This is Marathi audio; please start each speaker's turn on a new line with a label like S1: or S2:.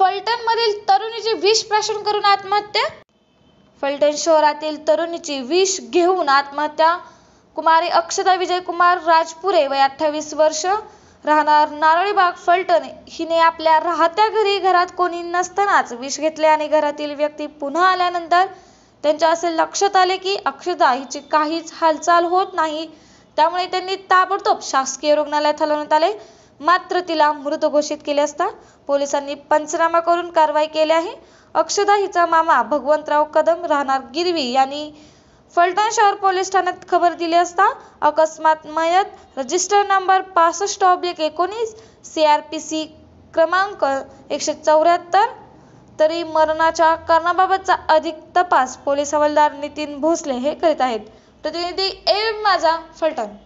S1: मधील तरुणीची विष प्राशन करून आत्महत्या फलटण शहरातील तरुणीची विष घेऊन आत्महत्या कुमारी अक्षता विजय कुमार राजपुरे वय अठ्ठावीस वर्ष राहणार नारळीबाग फलटण हिने आपल्या राहत्या घरी घरात कोणी नसतानाच विष घेतले आणि घरातील व्यक्ती पुन्हा आल्यानंतर त्यांच्या असे लक्षात आले की अक्षता हिची काहीच हालचाल होत नाही त्यामुळे त्यांनी ताबडतोब शासकीय रुग्णालयात हलवण्यात आले मात्र तिला मृत घोषित केले असता पोलिसांनी पंचनामा करून कारवाई केली आहे अक्षदा हिचा मामा भगवंतराव कदम राहणार गिरवी यांनी फलटण शहर पोलीस ठाण्यात खबर दिली असता अकस्मात मयत रजिस्टर नंबर पासष्ट ऑब्लिक एकोणीस सी आर पी सी क्रमांक एकशे चौऱ्याहत्तर तरी मरणाच्या कारणाबाबतचा अधिक तपास पोलीस हवालदार नितीन भोसले हे करीत आहेत प्रतिनिधी एम माझा फलटण